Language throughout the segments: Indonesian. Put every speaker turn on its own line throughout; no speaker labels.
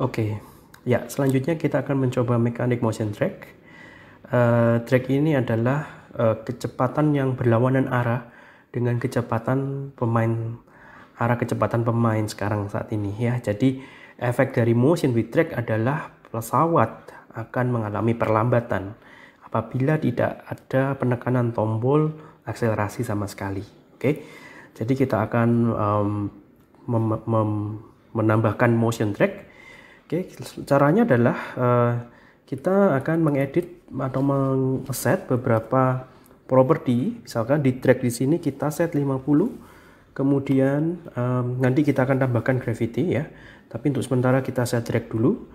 Oke, okay. ya selanjutnya kita akan mencoba mekanik motion track. Uh, track ini adalah uh, kecepatan yang berlawanan arah dengan kecepatan pemain arah kecepatan pemain sekarang saat ini ya. Jadi efek dari motion with track adalah pesawat akan mengalami perlambatan apabila tidak ada penekanan tombol akselerasi sama sekali. Oke, okay? jadi kita akan um, menambahkan motion track Oke, caranya adalah uh, kita akan mengedit atau mengset beberapa properti. Misalkan di track di sini kita set 50, kemudian um, nanti kita akan tambahkan gravity ya. Tapi untuk sementara kita set track dulu.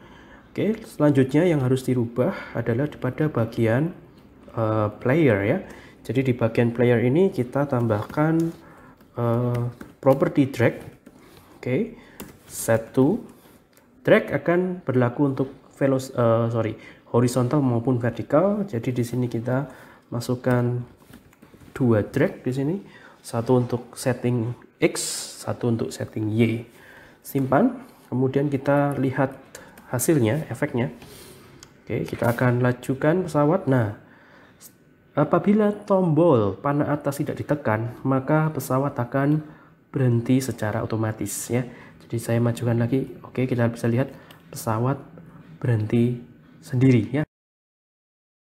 Oke, selanjutnya yang harus dirubah adalah pada bagian uh, player ya. Jadi di bagian player ini kita tambahkan uh, eh, property track. Oke, set to drag akan berlaku untuk velos uh, sorry horizontal maupun vertikal jadi di sini kita masukkan dua drag di sini satu untuk setting X satu untuk setting Y simpan kemudian kita lihat hasilnya efeknya oke kita akan lajukan pesawat nah apabila tombol panah atas tidak ditekan maka pesawat akan berhenti secara otomatis ya. Jadi saya majukan lagi, oke kita bisa lihat pesawat berhenti sendiri ya.